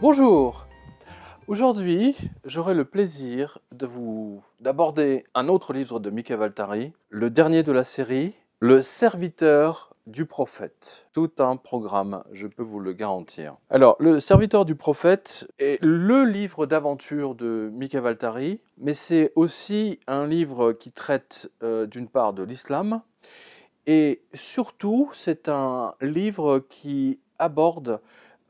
Bonjour Aujourd'hui, j'aurai le plaisir de vous d'aborder un autre livre de Mika Valtari, le dernier de la série, Le serviteur du prophète. Tout un programme, je peux vous le garantir. Alors, Le serviteur du prophète est le livre d'aventure de Mika Valtari, mais c'est aussi un livre qui traite euh, d'une part de l'islam, et surtout, c'est un livre qui aborde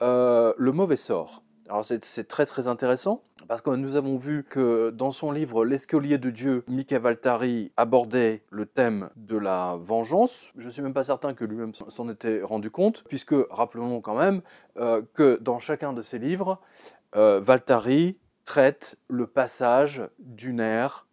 euh, le mauvais sort. Alors c'est très très intéressant parce que nous avons vu que dans son livre L'escalier de Dieu, Mika Valtari abordait le thème de la vengeance. Je ne suis même pas certain que lui-même s'en était rendu compte, puisque rappelons quand même euh, que dans chacun de ses livres, euh, Valtari traite le passage d'une ère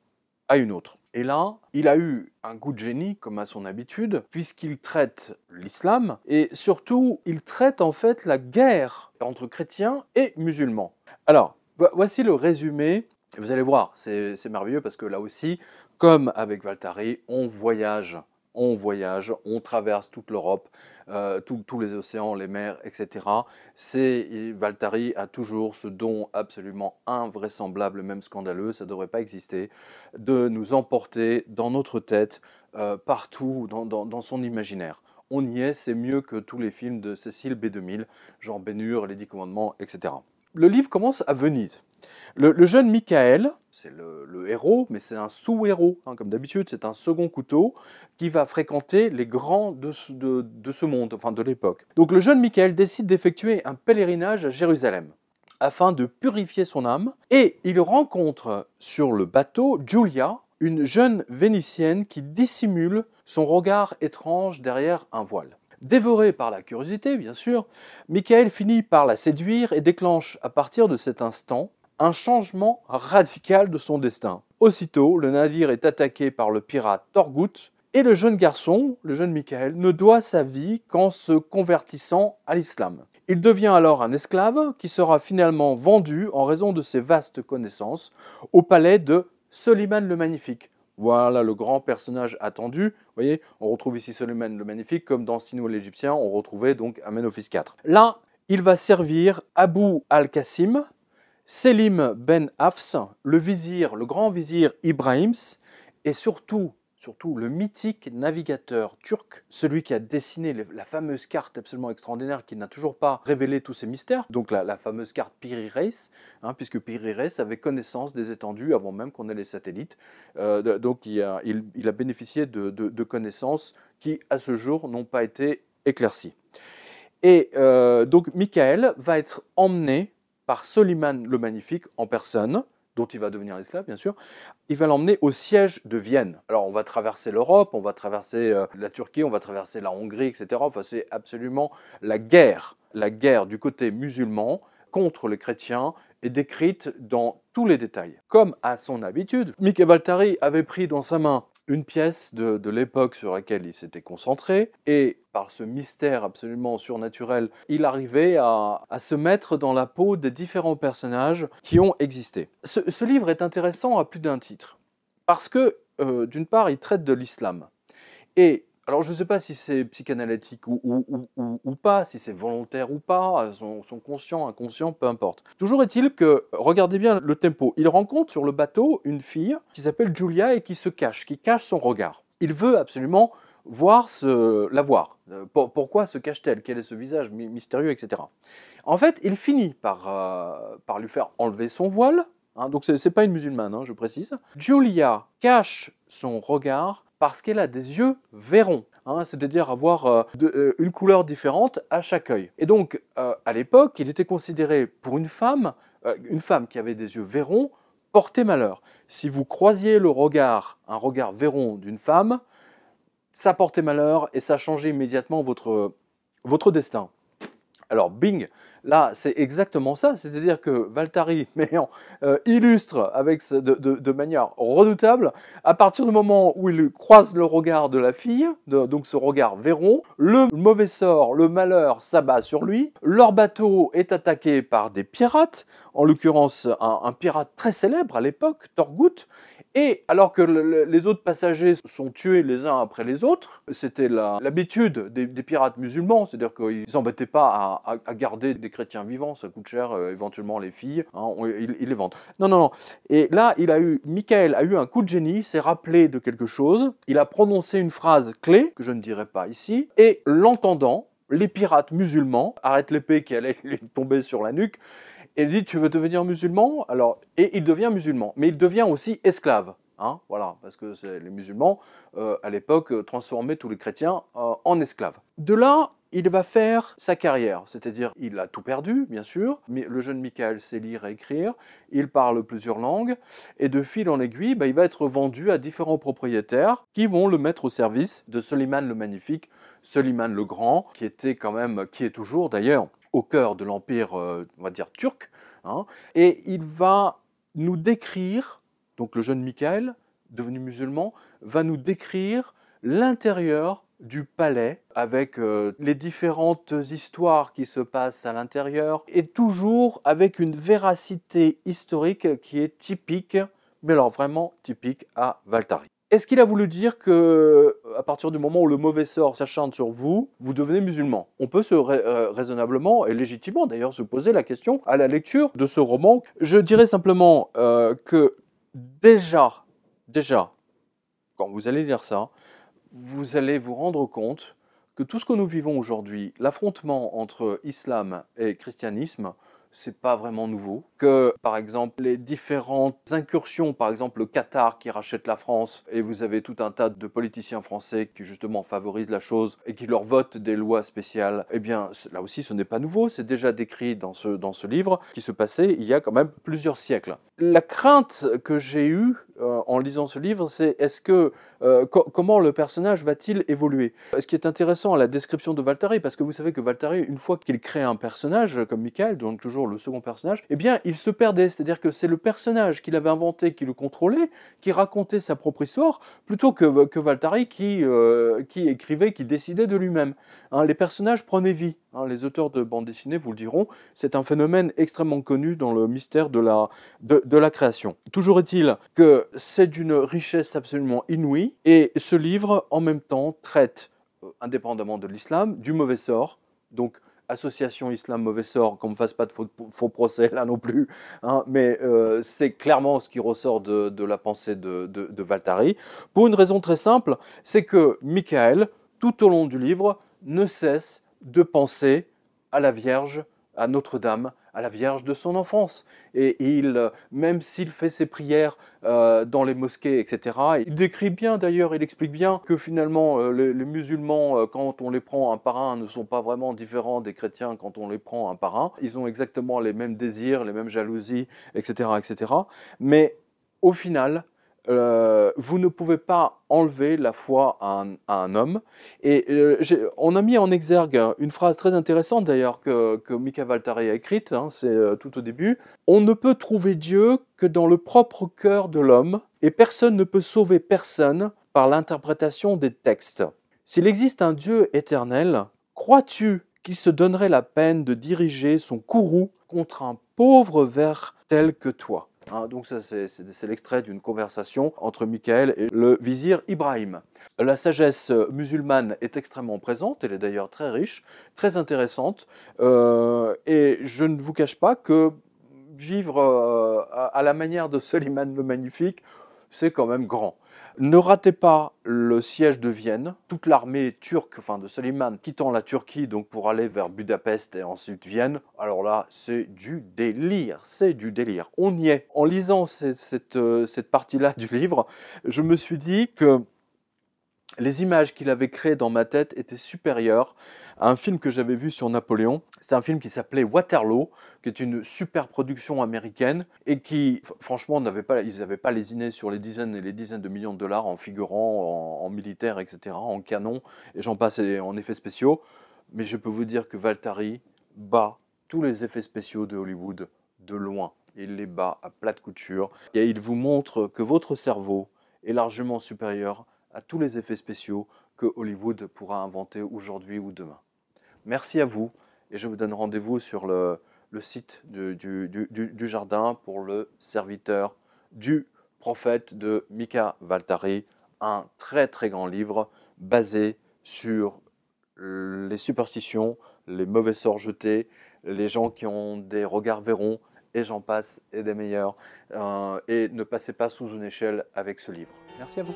à une autre. Et là, il a eu un goût de génie, comme à son habitude, puisqu'il traite l'islam, et surtout, il traite en fait la guerre entre chrétiens et musulmans. Alors, voici le résumé. Vous allez voir, c'est merveilleux parce que là aussi, comme avec Valtari, on voyage on voyage, on traverse toute l'Europe, euh, tous les océans, les mers, etc. C'est Valtari a toujours ce don absolument invraisemblable, même scandaleux, ça ne devrait pas exister, de nous emporter dans notre tête, euh, partout, dans, son imaginaire on y est, c'est mieux que tous les films de Cécile B2000, genre Bénur, Les Dix Commandements, etc. Le livre commence à Venise. Le, jeune Michael, c'est le, héros, mais c'est un sous-héros. Hein, comme d'habitude, c'est un second couteau qui va fréquenter les grands de, de ce monde, enfin de l'époque. Donc le jeune Michael décide d'effectuer un pèlerinage à Jérusalem afin de purifier son âme et il rencontre sur le bateau Julia, une jeune Vénitienne qui dissimule son regard étrange derrière un voile. Dévoré par la curiosité, bien sûr, Michael finit par la séduire et déclenche à partir de cet instant un changement radical de son destin. Aussitôt, le navire est attaqué par le pirate torgout et le jeune garçon, le jeune Michael, ne doit sa vie qu'en se convertissant à l'islam. Il devient alors un esclave qui sera finalement vendu en raison de ses vastes connaissances au palais de Soliman le Magnifique. Voilà le grand personnage attendu. Vous voyez, on retrouve ici Soliman le Magnifique, comme dans Sino l'Égyptien, on retrouvait donc Amenophis IV. Là, il va servir Abu al-Qasim, Selim ben Hafs, le vizir, le grand vizir Ibrahims, et surtout, surtout le mythique navigateur turc, celui qui a dessiné la fameuse carte absolument extraordinaire qui n'a toujours pas révélé tous ses mystères, donc la, fameuse carte Piri Reis, hein, puisque Piri Reis avait connaissance des étendues avant même qu'on ait les satellites, euh, donc il a, bénéficié de, connaissances qui, à ce jour, n'ont pas été éclaircies. Et euh, donc Michael va être emmené par Soliman le Magnifique en personne, dont il va devenir esclave, bien sûr. Il va l'emmener au siège de Vienne. Alors, on va traverser l'Europe, on va traverser euh, la Turquie, on va traverser la Hongrie, etc. Enfin, c'est absolument la guerre, la guerre du côté musulman contre les chrétiens est décrite dans tous les détails. Comme à son habitude, Mickey Baltari avait pris dans sa main une pièce de, l'époque sur laquelle il s'était concentré, et par ce mystère absolument surnaturel, il arrivait à, se mettre dans la peau des différents personnages qui ont existé. Ce, livre est intéressant à plus d'un titre, parce que, euh, d'une part, il traite de l'islam, et alors je ne sais pas si c'est psychanalytique ou, pas, si c'est volontaire ou pas, son, conscient, inconscient, peu importe. Toujours est-il que, regardez bien le tempo, il rencontre sur le bateau une fille qui s'appelle Julia et qui se cache, qui cache son regard. Il veut absolument voir la voir. Euh, pourquoi se cache-t-elle Quel est ce visage mystérieux, etc. En fait, il finit euh, par, lui faire enlever son voile. Hein, donc, ce n'est pas une musulmane, hein, je précise. Julia cache son regard parce qu'elle a des yeux verrons. Hein, c'est-à-dire avoir euh, euh, une couleur différente à chaque œil. Et donc, euh, à l'époque, il était considéré pour une femme, une femme qui avait des yeux verrons, porter malheur. Si vous croisiez le regard, un regard verron d'une femme, ça portait malheur et ça changeait immédiatement votre, votre destin. Alors Bing Là, c'est exactement ça, c'est-à-dire que Valtari mais euh, illustre avec de, manière redoutable, à partir du moment où il croise le regard de la fille, donc ce regard Véron, le mauvais sort, le malheur s'abat sur lui, leur bateau est attaqué par des pirates, en l'occurrence un, pirate très célèbre à l'époque, Torgout. Et alors que les autres passagers sont tués les uns après les autres, c'était l'habitude des, pirates musulmans, c'est-à-dire qu'ils s'embêtaient pas à, garder des chrétiens vivants, ça coûte cher, euh, éventuellement les filles, hein, ils, les vendent. Non, non, non. Et là, il a eu, Michael a eu un coup de génie, s'est rappelé de quelque chose, il a prononcé une phrase clé, que je ne dirai pas ici, et l'entendant, les pirates musulmans arrêtent l'épée qui allait tomber sur la nuque et il dit, tu veux devenir musulman Alors, et il devient musulman, mais il devient aussi esclave. Hein, voilà, parce que les musulmans, euh, à l'époque, transformaient tous les chrétiens euh, en esclaves. De là, il va faire sa carrière, c'est-à-dire il a tout perdu, bien sûr, mais le jeune Michael sait lire et écrire, il parle plusieurs langues, et de fil en aiguille, bah, il va être vendu à différents propriétaires qui vont le mettre au service de Soliman le Magnifique, Soliman le Grand, qui était quand même, qui est toujours d'ailleurs, au cœur de l'empire, euh, on va dire, turc. Hein, et il va nous décrire, donc le jeune Michael, devenu musulman, va nous décrire l'intérieur du palais avec euh, les différentes histoires qui se passent à l'intérieur et toujours avec une véracité historique qui est typique, mais alors vraiment typique à Valtari. Est-ce qu'il a voulu dire que, euh, à partir du moment où le mauvais sort s'acharne sur vous, vous devenez musulman On peut se euh, raisonnablement et légitimement d'ailleurs se poser la question à la lecture de ce roman. Je dirais simplement euh, que déjà, déjà, quand vous allez lire ça, vous allez vous rendre compte que tout ce que nous vivons aujourd'hui, l'affrontement entre islam et christianisme, c'est pas vraiment nouveau. Que, par exemple, les différentes incursions, par exemple le Qatar qui rachète la France, et vous avez tout un tas de politiciens français qui justement favorisent la chose et qui leur votent des lois spéciales, eh bien là aussi ce n'est pas nouveau, c'est déjà décrit dans ce, dans ce livre qui se passait il y a quand même plusieurs siècles. La crainte que j'ai eue euh, en lisant ce livre, c'est est-ce que euh, comment le personnage va-t-il évoluer Ce qui est intéressant à la description de Valtari, parce que vous savez que Valtari, une fois qu'il crée un personnage comme Michael, donc toujours le second personnage, eh bien il se perdait, c'est-à-dire que c'est le personnage qu'il avait inventé, qui le contrôlait, qui racontait sa propre histoire, plutôt que, Valtari euh, qui, écrivait, qui décidait de lui-même. Hein, les personnages prenaient vie. Hein, les auteurs de bande dessinée vous le diront, c'est un phénomène extrêmement connu dans le mystère de la, création. Toujours est-il que c'est d'une richesse absolument inouïe, et ce livre, en même temps, traite, euh, indépendamment de l'islam, du mauvais sort, donc association islam mauvais sort, qu'on ne fasse pas de faux, procès là non plus, hein, mais euh, c'est clairement ce qui ressort de, la pensée de, de Valtari, pour une raison très simple, c'est que Michael, tout au long du livre, ne cesse de penser à la Vierge, à Notre-Dame, à la Vierge de son enfance. Et il, même s'il fait ses prières euh, dans les mosquées, etc., il décrit bien d'ailleurs, il explique bien que finalement euh, les, musulmans, euh, quand on les prend un par un, ne sont pas vraiment différents des chrétiens quand on les prend un par un. Ils ont exactement les mêmes désirs, les mêmes jalousies, etc., etc. Mais au final, euh, vous ne pouvez pas enlever la foi à un, homme. Et euh, on a mis en exergue hein, une phrase très intéressante d'ailleurs que, Mika Valtari a écrite, hein, c'est euh, tout au début. On ne peut trouver Dieu que dans le propre cœur de l'homme, et personne ne peut sauver personne par l'interprétation des textes. S'il existe un Dieu éternel, crois-tu qu'il se donnerait la peine de diriger son courroux contre un pauvre vers tel que toi Hein, donc ça, c'est l'extrait d'une conversation entre Michael et le vizir Ibrahim. La sagesse musulmane est extrêmement présente, elle est d'ailleurs très riche, très intéressante, euh, et je ne vous cache pas que vivre euh, à, la manière de Soliman le Magnifique, c'est quand même grand. Ne ratez pas le siège de Vienne. Toute l'armée turque, enfin de Soliman, quittant la Turquie donc pour aller vers Budapest et ensuite Vienne. Alors là, c'est du délire, c'est du délire. On y est. En lisant cette euh, partie-là du livre, je me suis dit que les images qu'il avait créées dans ma tête étaient supérieures à un film que j'avais vu sur Napoléon. C'est un film qui s'appelait Waterloo, qui est une super production américaine et qui, franchement, n'avait pas, ils n'avaient pas lésiné sur les dizaines et les dizaines de millions de dollars en figurant, en, militaire, militaires, etc., en canon, et j'en passe en effets spéciaux. Mais je peux vous dire que Valtari bat tous les effets spéciaux de Hollywood de loin. Il les bat à plate couture et il vous montre que votre cerveau est largement supérieur à tous les effets spéciaux que Hollywood pourra inventer aujourd'hui ou demain. Merci à vous et je vous donne rendez-vous sur le, site du, jardin pour le serviteur du prophète de Mika Valtari, un très très grand livre basé sur les superstitions, les mauvais sorts jetés, les gens qui ont des regards verrons, et j'en passe, et des meilleurs. Euh, et ne passez pas sous une échelle avec ce livre. Merci à vous.